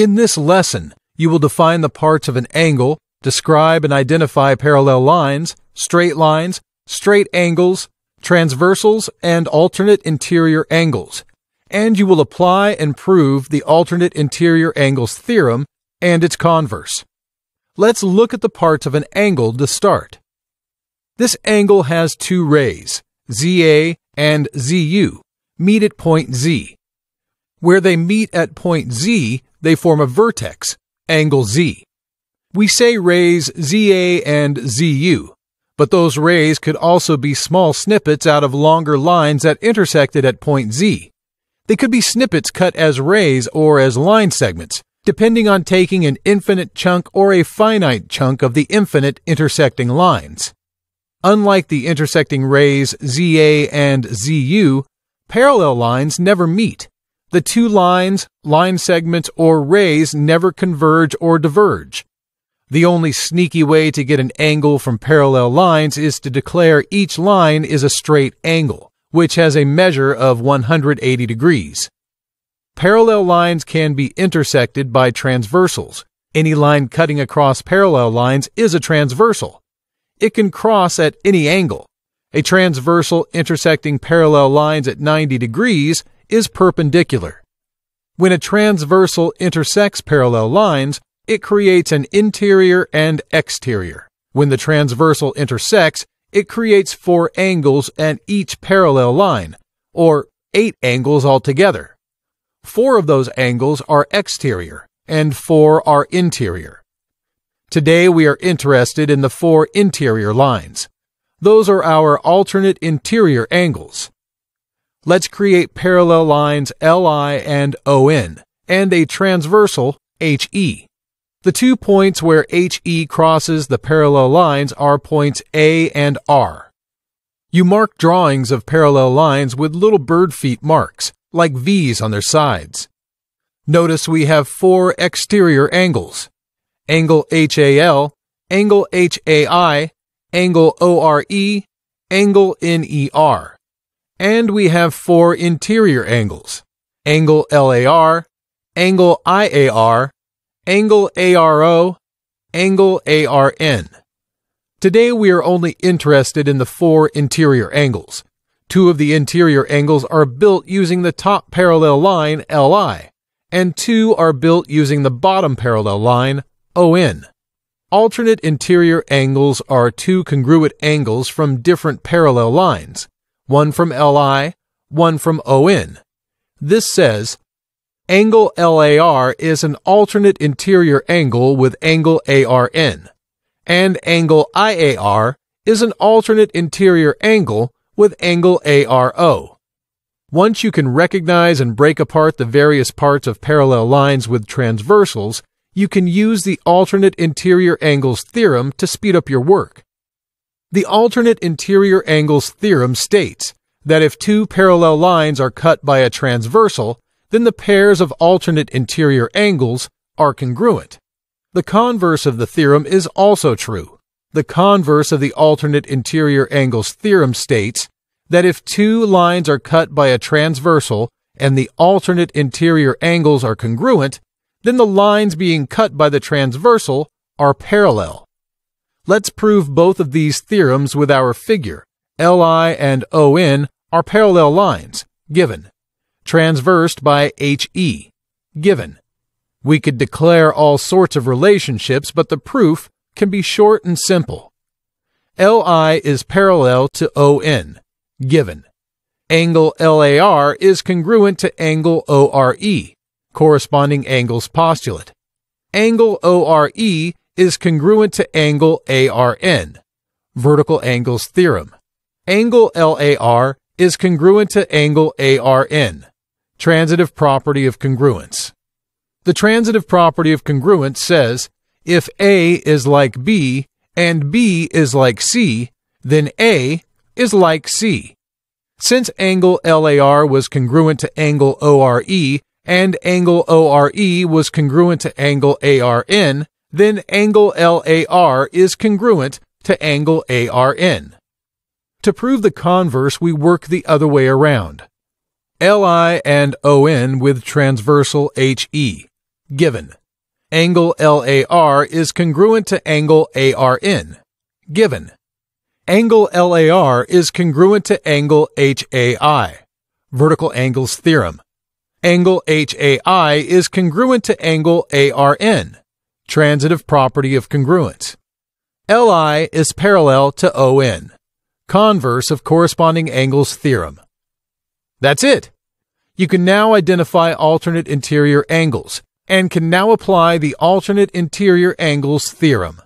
In this lesson, you will define the parts of an angle, describe and identify parallel lines, straight lines, straight angles, transversals, and alternate interior angles, and you will apply and prove the alternate interior angles theorem and its converse. Let's look at the parts of an angle to start. This angle has two rays, ZA and ZU, meet at point Z. Where they meet at point Z, they form a vertex, angle Z. We say rays ZA and ZU, but those rays could also be small snippets out of longer lines that intersected at point Z. They could be snippets cut as rays or as line segments, depending on taking an infinite chunk or a finite chunk of the infinite intersecting lines. Unlike the intersecting rays ZA and ZU, parallel lines never meet. The two lines, line segments, or rays never converge or diverge. The only sneaky way to get an angle from parallel lines is to declare each line is a straight angle, which has a measure of 180 degrees. Parallel lines can be intersected by transversals. Any line cutting across parallel lines is a transversal. It can cross at any angle. A transversal intersecting parallel lines at 90 degrees is perpendicular. When a transversal intersects parallel lines, it creates an interior and exterior. When the transversal intersects, it creates four angles at each parallel line, or eight angles altogether. Four of those angles are exterior, and four are interior. Today we are interested in the four interior lines. Those are our alternate interior angles let's create parallel lines LI and ON, and a transversal HE. The two points where HE crosses the parallel lines are points A and R. You mark drawings of parallel lines with little bird feet marks, like V's on their sides. Notice we have four exterior angles. Angle HAL, angle HAI, angle ORE, angle NER and we have four interior angles, angle LAR, angle IAR, angle ARO, angle ARN. Today we are only interested in the four interior angles. Two of the interior angles are built using the top parallel line LI, and two are built using the bottom parallel line ON. Alternate interior angles are two congruent angles from different parallel lines, one from LI, one from ON. This says, angle LAR is an alternate interior angle with angle ARN, and angle IAR is an alternate interior angle with angle ARO. Once you can recognize and break apart the various parts of parallel lines with transversals, you can use the alternate interior angles theorem to speed up your work. The alternate interior angles theorem states that if two parallel lines are cut by a transversal, then the pairs of alternate interior angles are congruent. The converse of the theorem is also true. The converse of the alternate interior angles theorem states that if two lines are cut by a transversal and the alternate interior angles are congruent, then the lines being cut by the transversal are parallel. Let's prove both of these theorems with our figure. Li and On are parallel lines, given, transversed by He, given. We could declare all sorts of relationships, but the proof can be short and simple. Li is parallel to On, given. Angle LAR is congruent to angle ORE, corresponding angles postulate. Angle ORE is congruent to angle ARN, vertical angles theorem. Angle LAR is congruent to angle ARN, transitive property of congruence. The transitive property of congruence says if A is like B and B is like C, then A is like C. Since angle LAR was congruent to angle ORE and angle ORE was congruent to angle ARN, then angle LAR is congruent to angle ARN. To prove the converse, we work the other way around. LI and ON with transversal HE, given. Angle LAR is congruent to angle ARN, given. Angle LAR is congruent to angle HAI, vertical angles theorem. Angle HAI is congruent to angle ARN, transitive property of congruence. LI is parallel to ON, converse of corresponding angles theorem. That's it. You can now identify alternate interior angles and can now apply the alternate interior angles theorem.